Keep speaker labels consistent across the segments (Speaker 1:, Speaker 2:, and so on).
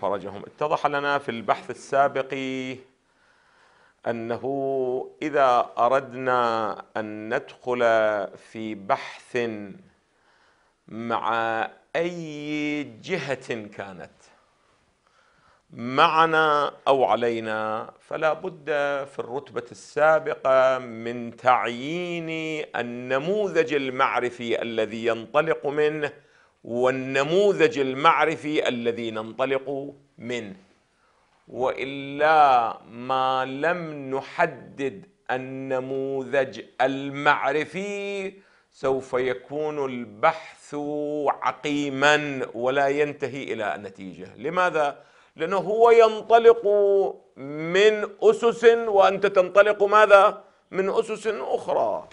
Speaker 1: فرجهم اتضح لنا في البحث السابق انه اذا اردنا ان ندخل في بحث مع اي جهه كانت معنا او علينا فلا بد في الرتبه السابقه من تعيين النموذج المعرفي الذي ينطلق منه والنموذج المعرفي الذي ننطلق منه والا ما لم نحدد النموذج المعرفي سوف يكون البحث عقيما ولا ينتهي الى نتيجه لماذا لانه هو ينطلق من اسس وانت تنطلق ماذا من اسس اخرى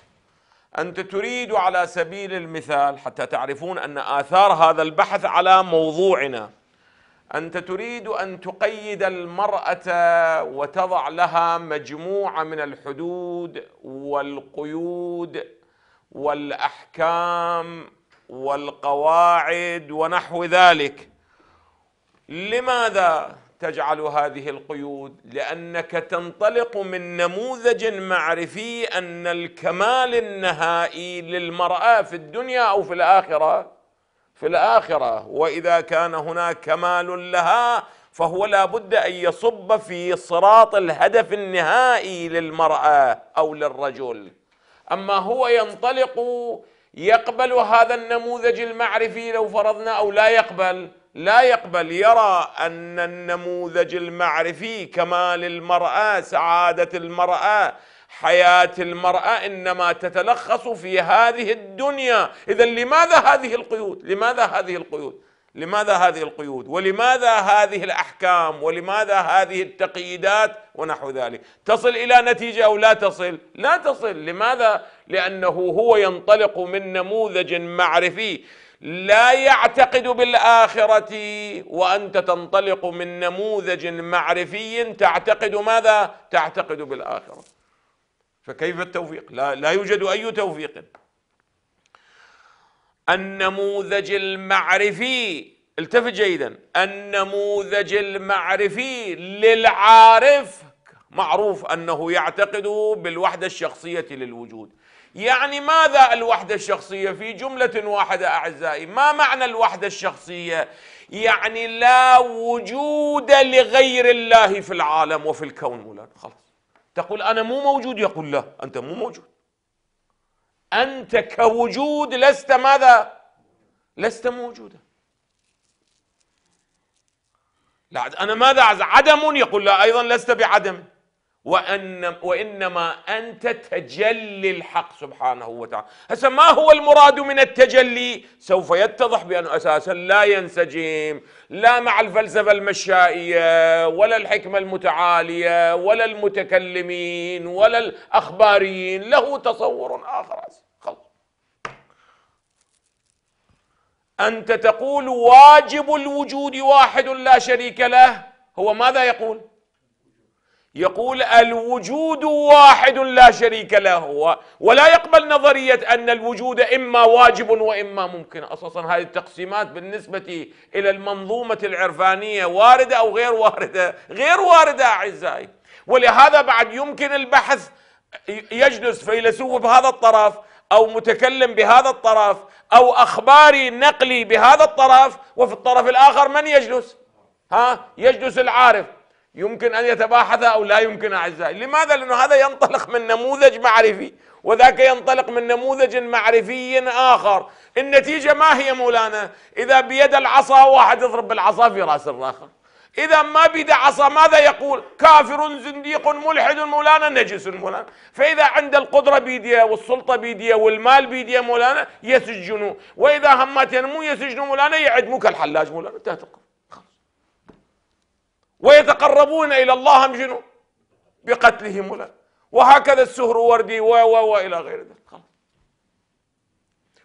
Speaker 1: أنت تريد على سبيل المثال حتى تعرفون أن آثار هذا البحث على موضوعنا أنت تريد أن تقيد المرأة وتضع لها مجموعة من الحدود والقيود والأحكام والقواعد ونحو ذلك لماذا تجعل هذه القيود لانك تنطلق من نموذج معرفي ان الكمال النهائي للمراه في الدنيا او في الاخره في الاخره واذا كان هناك كمال لها فهو لا بد ان يصب في صراط الهدف النهائي للمراه او للرجل اما هو ينطلق يقبل هذا النموذج المعرفي لو فرضنا او لا يقبل لا يقبل يرى ان النموذج المعرفي كمال المراه سعاده المراه حياه المراه انما تتلخص في هذه الدنيا اذا لماذا هذه القيود لماذا هذه القيود لماذا هذه القيود ولماذا هذه الاحكام ولماذا هذه التقييدات ونحو ذلك تصل الى نتيجه او لا تصل لا تصل لماذا لانه هو ينطلق من نموذج معرفي لا يعتقد بالآخرة وأنت تنطلق من نموذج معرفي تعتقد ماذا؟ تعتقد بالآخرة فكيف التوفيق؟ لا, لا يوجد أي توفيق النموذج المعرفي التفت جيدا النموذج المعرفي للعارف معروف أنه يعتقد بالوحدة الشخصية للوجود يعني ماذا الوحدة الشخصية في جملة واحدة أعزائي ما معنى الوحدة الشخصية يعني لا وجود لغير الله في العالم وفي الكون خلاص تقول أنا مو موجود يقول لا أنت مو موجود أنت كوجود لست ماذا لست موجودا لا أنا ماذا عدم يقول لا أيضا لست بعدم وأن وإنما أنت تجلي الحق سبحانه وتعالى هسه ما هو المراد من التجلي سوف يتضح بأنه أساسا لا ينسجم لا مع الفلسفة المشائية ولا الحكمة المتعالية ولا المتكلمين ولا الأخباريين له تصور آخر خلص أنت تقول واجب الوجود واحد لا شريك له هو ماذا يقول؟ يقول الوجود واحد لا شريك له ولا يقبل نظرية أن الوجود إما واجب وإما ممكن أساسا هذه التقسيمات بالنسبة إلى المنظومة العرفانية واردة أو غير واردة غير واردة أعزائي ولهذا بعد يمكن البحث يجلس فيلسوف بهذا الطرف أو متكلم بهذا الطرف أو أخباري نقلي بهذا الطرف وفي الطرف الآخر من يجلس ها يجلس العارف يمكن أن يتباحث أو لا يمكن أعزائي لماذا؟ لأنه هذا ينطلق من نموذج معرفي وذاك ينطلق من نموذج معرفي آخر النتيجة ما هي مولانا؟ إذا بيد العصا واحد يضرب بالعصا في رأس الآخر إذا ما بيد عصا ماذا يقول؟ كافر زنديق ملحد مولانا نجس مولانا، فإذا عند القدرة بيديه والسلطة بيديه والمال بيديه مولانا يسجنوا، وإذا همات ينمو يسجنوا مولانا يعدموك الحلاج مولانا تهتقوا ويتقربون إلى الله هم شنو بقتلهم ولا وهكذا السهر وردي و و وإلى غير ذلك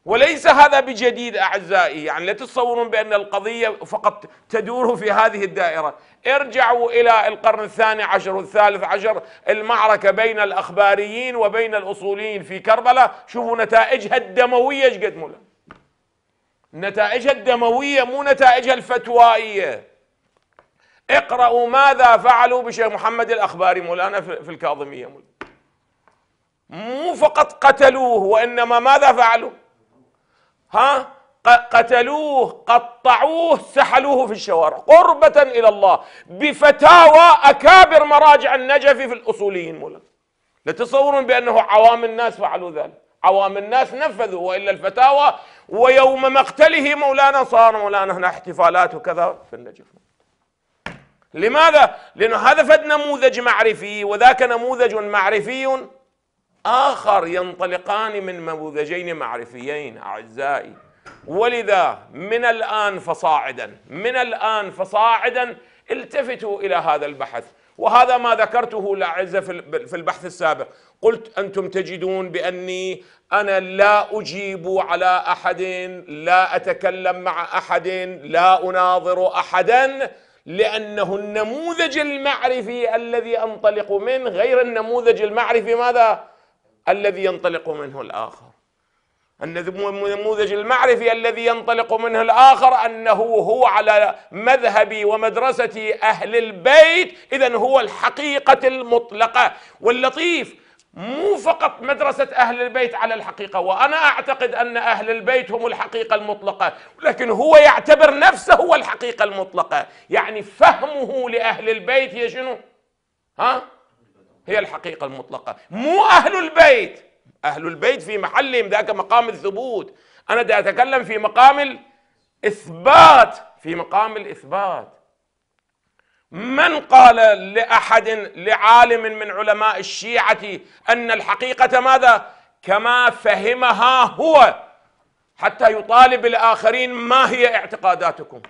Speaker 1: وليس هذا بجديد أعزائي يعني لا تتصورون بأن القضية فقط تدور في هذه الدائرة ارجعوا إلى القرن الثاني عشر والثالث عشر المعركة بين الأخباريين وبين الأصوليين في كربلاء شوفوا نتائجها الدموية ايش قد نتائجها الدموية مو نتائجها الفتوائية اقرأوا ماذا فعلوا بشيخ محمد الأخباري مولانا في الكاظمية مولانا. مو فقط قتلوه وإنما ماذا فعلوا ها قتلوه قطعوه سحلوه في الشوارع قربة إلى الله بفتاوى أكابر مراجع النجف في الأصوليين مولانا لا تصورون بأنه عوام الناس فعلوا ذلك عوام الناس نفذوا وإلا الفتاوى ويوم مقتله مولانا صار مولانا هنا احتفالات وكذا في النجف لماذا؟ لأن هذا فد نموذج معرفي وذاك نموذج معرفي آخر ينطلقان من نموذجين معرفيين أعزائي ولذا من الآن فصاعدا من الآن فصاعدا التفتوا إلى هذا البحث وهذا ما ذكرته الأعزة في البحث السابق قلت أنتم تجدون بأني أنا لا أجيب على أحد لا أتكلم مع أحد لا أناظر أحداً لأنه النموذج المعرفي الذي أنطلق منه غير النموذج المعرفي ماذا؟ الذي ينطلق منه الآخر النموذج المعرفي الذي ينطلق منه الآخر أنه هو على مذهب ومدرسة أهل البيت إذا هو الحقيقة المطلقة واللطيف مو فقط مدرسة أهل البيت على الحقيقة وأنا أعتقد أن أهل البيت هم الحقيقة المطلقة لكن هو يعتبر نفسه هو الحقيقة المطلقة يعني فهمه لأهل البيت هي شنو ها هي الحقيقة المطلقة مو أهل البيت أهل البيت في محلهم ذاك مقام الثبوت أنا دا أتكلم في مقام الإثبات في مقام الإثبات من قال لأحد لعالم من علماء الشيعة أن الحقيقة ماذا كما فهمها هو حتى يطالب الآخرين ما هي اعتقاداتكم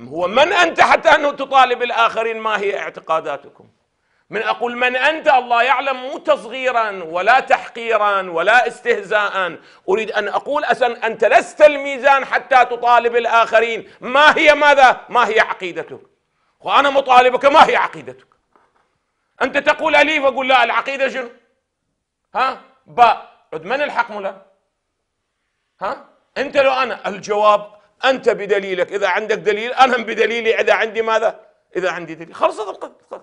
Speaker 1: هو من أنت حتى أنه تطالب الآخرين ما هي اعتقاداتكم من أقول من أنت الله يعلم مو تصغيرا ولا تحقيرا ولا استهزاء أريد أن أقول أسن أنت لست الميزان حتى تطالب الآخرين ما هي ماذا ما هي عقيدتك وأنا مطالبك ما هي عقيدتك أنت تقول أليف أقول لا العقيدة شنو ها باء عد من الحق ملا ها أنت لو أنا الجواب أنت بدليلك إذا عندك دليل أنا بدليلي إذا عندي ماذا إذا عندي دليل خلصت القضية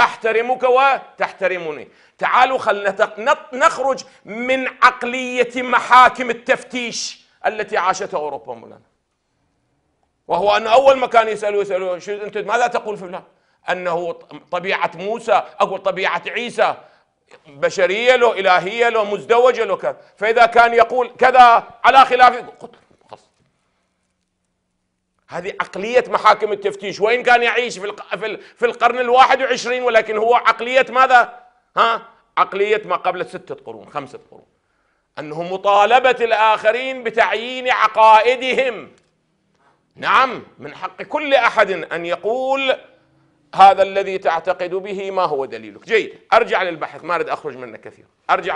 Speaker 1: أحترمك وتحترمني تعالوا خلنا نخرج من عقلية محاكم التفتيش التي عاشتها أوروبا مولانا وهو أن أول ما كان يسألوا يسألوا شو أنت ماذا تقول فلان أنه طبيعة موسى أقول طبيعة عيسى بشرية له إلهية له مزدوجة له كذا فإذا كان يقول كذا على خلاف خلاص هذه عقلية محاكم التفتيش وإن كان يعيش في في القرن الواحد وعشرين ولكن هو عقلية ماذا ها عقلية ما قبل ستة قرون خمسة قرون أنه مطالبة الآخرين بتعيين عقائدهم نعم من حق كل احد ان يقول هذا الذي تعتقد به ما هو دليلك جيد ارجع للبحث ما اريد اخرج منه كثير ارجع